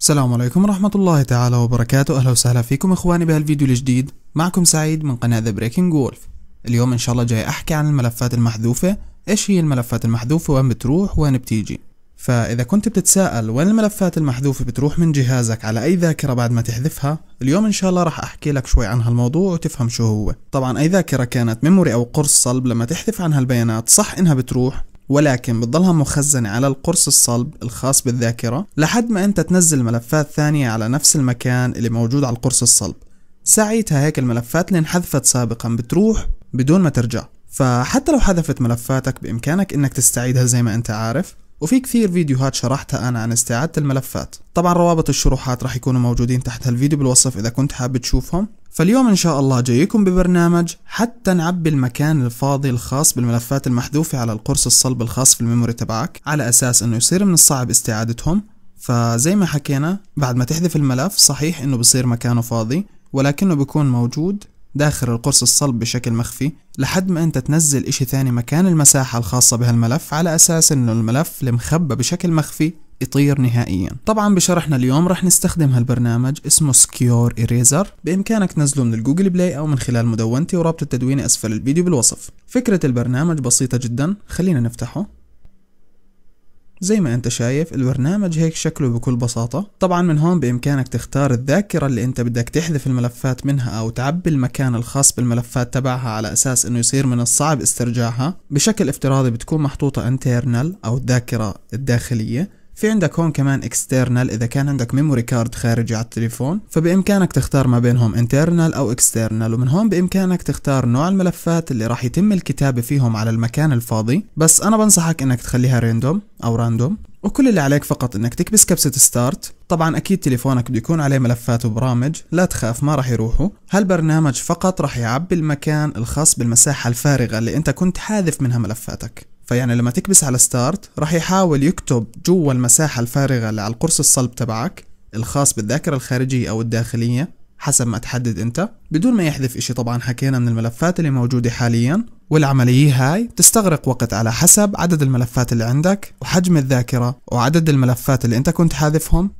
السلام عليكم ورحمة الله تعالى وبركاته أهلا وسهلا فيكم إخواني بهالفيديو الجديد معكم سعيد من قناة ذا Breaking وولف اليوم إن شاء الله جاي أحكي عن الملفات المحذوفة إيش هي الملفات المحذوفة وين بتروح وين بتيجي فإذا كنت بتتساءل وين الملفات المحذوفة بتروح من جهازك على أي ذاكرة بعد ما تحذفها اليوم إن شاء الله راح أحكي لك شوي عن هالموضوع وتفهم شو هو طبعا أي ذاكرة كانت ميموري أو قرص صلب لما تحذف عنها البيانات صح إنها بتروح ولكن بتضلها مخزنة على القرص الصلب الخاص بالذاكرة لحد ما أنت تنزل ملفات ثانية على نفس المكان اللي موجود على القرص الصلب ساعتها هيك الملفات اللي انحذفت سابقا بتروح بدون ما ترجع فحتى لو حذفت ملفاتك بإمكانك إنك تستعيدها زي ما أنت عارف وفي كثير فيديوهات شرحتها أنا عن استعادة الملفات طبعا روابط الشروحات راح يكونوا موجودين تحت هالفيديو بالوصف إذا كنت حابب تشوفهم فاليوم إن شاء الله جايكم ببرنامج حتى نعبي المكان الفاضي الخاص بالملفات المحذوفة على القرص الصلب الخاص في الميموري تبعك على أساس أنه يصير من الصعب استعادتهم فزي ما حكينا بعد ما تحذف الملف صحيح أنه بصير مكانه فاضي ولكنه بيكون موجود داخل القرص الصلب بشكل مخفي لحد ما انت تنزل اشي ثاني مكان المساحة الخاصة بهالملف على اساس انه الملف المخبى بشكل مخفي يطير نهائيا طبعا بشرحنا اليوم رح نستخدم هالبرنامج اسمه سكيور إريزر بإمكانك تنزله من الجوجل بلاي أو من خلال مدونتي ورابط التدوين أسفل الفيديو بالوصف فكرة البرنامج بسيطة جدا خلينا نفتحه زي ما انت شايف البرنامج هيك شكله بكل بساطة طبعا من هون بامكانك تختار الذاكرة اللي انت بدك تحذف الملفات منها او تعبي المكان الخاص بالملفات تبعها على اساس انه يصير من الصعب استرجاعها بشكل افتراضي بتكون محطوطة internal او الذاكرة الداخلية في عندك هون كمان اكسترنال اذا كان عندك ميموري كارد خارجي على التليفون فبامكانك تختار ما بينهم انترنال او اكسترنال ومن هون بامكانك تختار نوع الملفات اللي راح يتم الكتابة فيهم على المكان الفاضي بس انا بنصحك انك تخليها راندوم او راندوم وكل اللي عليك فقط انك تكبس كبسة ستارت طبعا اكيد تليفونك بده يكون عليه ملفات وبرامج لا تخاف ما راح يروحوا هالبرنامج فقط راح يعبي المكان الخاص بالمساحة الفارغة اللي انت كنت حاذف منها ملفاتك فيعني لما تكبس على ستارت راح يحاول يكتب جوا المساحة الفارغة اللي على القرص الصلب تبعك الخاص بالذاكرة الخارجية أو الداخلية حسب ما تحدد أنت بدون ما يحذف إشي طبعا حكينا من الملفات اللي موجودة حاليا والعملية هاي تستغرق وقت على حسب عدد الملفات اللي عندك وحجم الذاكرة وعدد الملفات اللي أنت كنت حاذفهم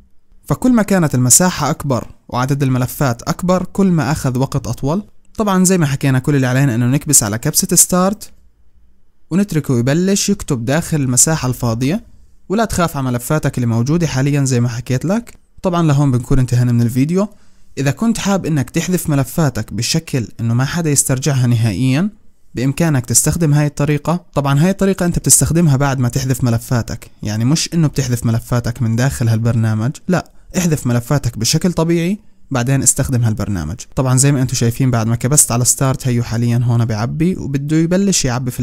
فكل ما كانت المساحة أكبر وعدد الملفات أكبر كل ما أخذ وقت أطول طبعا زي ما حكينا كل اللي علينا انه نكبس على كبسة ستارت ونتركه يبلش يكتب داخل المساحة الفاضية ولا تخاف على ملفاتك اللي موجودة حاليا زي ما حكيت لك طبعا لهون بنكون انتهينا من الفيديو إذا كنت حاب إنك تحذف ملفاتك بشكل إنه ما حدا يسترجعها نهائيا بإمكانك تستخدم هاي الطريقة طبعا هاي الطريقة أنت بتستخدمها بعد ما تحذف ملفاتك يعني مش إنه بتحذف ملفاتك من داخل هالبرنامج لا احذف ملفاتك بشكل طبيعي بعدين استخدم هالبرنامج طبعا زي ما انتم شايفين بعد ما كبست على ستارت هيو حاليا هون بيعبي وبده يبلش يعبي في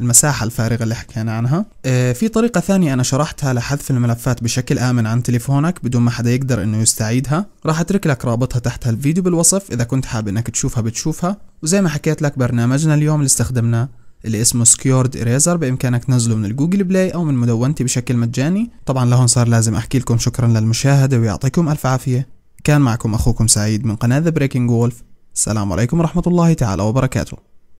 المساحه الفارغه اللي حكينا عنها آه، في طريقه ثانيه انا شرحتها لحذف الملفات بشكل امن عن تليفونك بدون ما حدا يقدر انه يستعيدها راح اترك لك رابطها تحت هالفيديو بالوصف اذا كنت حابب انك تشوفها بتشوفها وزي ما حكيت لك برنامجنا اليوم اللي استخدمناه اللي اسمه سكيورد اريزر بامكانك تنزله من الجوجل بلاي او من مدونتي بشكل مجاني طبعا لهون صار لازم احكي لكم شكرا للمشاهده ويعطيكم الف عافيه كان معكم أخوكم سعيد من قناة The Breaking Wolf السلام عليكم ورحمة الله تعالى وبركاته